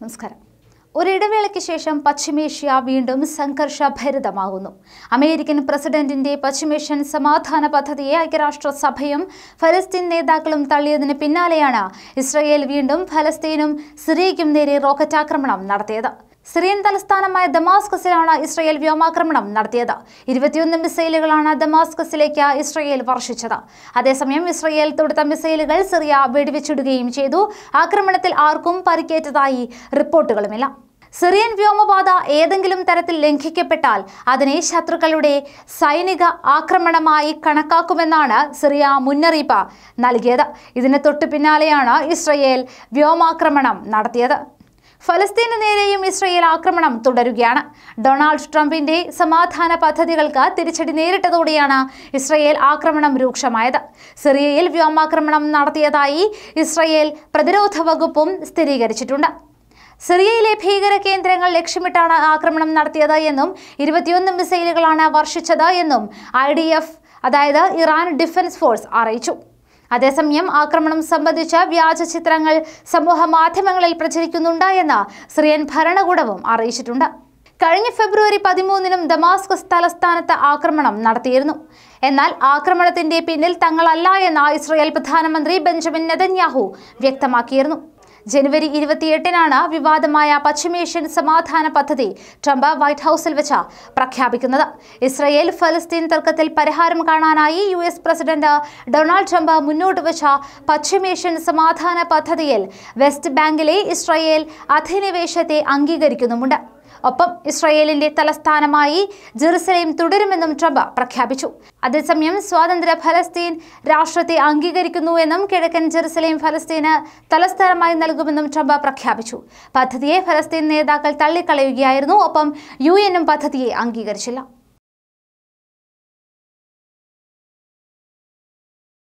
നമസ്കാരം ഒരിടവേളയ്ക്ക് ശേഷം പശ്ചിമേഷ്യ വീണ്ടും സംഘർഷഭരിതമാകുന്നു അമേരിക്കൻ പ്രസിഡന്റിന്റെ പശ്ചിമേഷ്യൻ സമാധാന പദ്ധതിയെ ഐക്യരാഷ്ട്രസഭയും ഫലസ്തീൻ നേതാക്കളും തള്ളിയതിന് പിന്നാലെയാണ് ഇസ്രയേൽ വീണ്ടും ഫലസ്തീനും സിറിയയ്ക്കും നേരെ റോക്കറ്റ് ആക്രമണം നടത്തിയത് സിറിയൻ തലസ്ഥാനമായ ദമാസ്കസിലാണ് ഇസ്രയേൽ വ്യോമാക്രമണം നടത്തിയത് ഇരുപത്തിയൊന്ന് മിസൈലുകളാണ് ദമാസ്കസിലേക്ക് ഇസ്രയേൽ വർഷിച്ചത് അതേസമയം ഇസ്രയേൽ തൊടുത്ത മിസൈലുകൾ സിറിയ വെടിവെച്ചിടുകയും ചെയ്തു ആക്രമണത്തിൽ ആർക്കും പരിക്കേറ്റതായി റിപ്പോർട്ടുകളുമില്ല സിറിയൻ വ്യോമപാത ഏതെങ്കിലും തരത്തിൽ ലംഘിക്കപ്പെട്ടാൽ അതിനെ ശത്രുക്കളുടെ സൈനിക ആക്രമണമായി കണക്കാക്കുമെന്നാണ് സിറിയ മുന്നറിയിപ്പ് നൽകിയത് ഇതിന് തൊട്ടു പിന്നാലെയാണ് ഇസ്രയേൽ വ്യോമാക്രമണം നടത്തിയത് ഫലസ്തീന് നേരെയും ഇസ്രയേൽ ആക്രമണം തുടരുകയാണ് ഡൊണാൾഡ് ട്രംപിന്റെ സമാധാന പദ്ധതികൾക്ക് തിരിച്ചടി നേരിട്ടതോടെയാണ് ഇസ്രയേൽ ആക്രമണം രൂക്ഷമായത് സിറിയയിൽ വ്യോമാക്രമണം നടത്തിയതായി ഇസ്രയേൽ പ്രതിരോധ വകുപ്പും സ്ഥിരീകരിച്ചിട്ടുണ്ട് സിറിയയിലെ ഭീകര കേന്ദ്രങ്ങൾ ലക്ഷ്യമിട്ടാണ് ആക്രമണം നടത്തിയത് എന്നും ഇരുപത്തിയൊന്ന് മിസൈലുകളാണ് വർഷിച്ചത് എന്നും ഐ അതായത് ഇറാൻ ഡിഫൻസ് ഫോഴ്സ് അറിയിച്ചു അതേസമയം ആക്രമണം സംബന്ധിച്ച വ്യാജ ചിത്രങ്ങൾ സമൂഹ മാധ്യമങ്ങളിൽ പ്രചരിക്കുന്നുണ്ടായെന്ന് സിറിയൻ ഭരണകൂടവും അറിയിച്ചിട്ടുണ്ട് കഴിഞ്ഞ ഫെബ്രുവരി പതിമൂന്നിനും ദമാസ്കസ് തലസ്ഥാനത്ത് ആക്രമണം നടത്തിയിരുന്നു എന്നാൽ ആക്രമണത്തിന്റെ പിന്നിൽ തങ്ങളല്ല എന്ന് ഇസ്രയേൽ പ്രധാനമന്ത്രി ബെഞ്ചമിൻ നെതന്യാഹു വ്യക്തമാക്കിയിരുന്നു ജനുവരി ഇരുപത്തിയെട്ടിനാണ് വിവാദമായ പശ്ചിമേഷ്യൻ സമാധാന പദ്ധതി ട്രംപ് വൈറ്റ് ഹൌസിൽ വെച്ച് പ്രഖ്യാപിക്കുന്നത് ഇസ്രയേൽ ഫലസ്തീൻ തർക്കത്തിൽ പരിഹാരം കാണാനായി U S president Donald Trump മുന്നോട്ട് വെച്ച പശ്ചിമേഷ്യൻ സമാധാന പദ്ധതിയിൽ വെസ്റ്റ് ബാങ്കിലെ ഇസ്രയേൽ അധിനിവേശത്തെ അംഗീകരിക്കുന്നുമുണ്ട് ഒപ്പം ഇസ്രയേലിന്റെ തലസ്ഥാനമായി ജെറുസലേം തുടരുമെന്നും ട്രംപ് പ്രഖ്യാപിച്ചു അതേസമയം സ്വാതന്ത്ര്യ ഫലസ്തീൻ രാഷ്ട്രത്തെ അംഗീകരിക്കുന്നുവെന്നും കിഴക്കൻ ജെറുസലേം ഫലസ്തീന് തലസ്ഥാനമായി നൽകുമെന്നും ട്രംപ് പ്രഖ്യാപിച്ചു പദ്ധതിയെ ഫലസ്തീൻ നേതാക്കൾ തള്ളിക്കളയുകയായിരുന്നു ഒപ്പം യു എന്നും പദ്ധതിയെ അംഗീകരിച്ചില്ല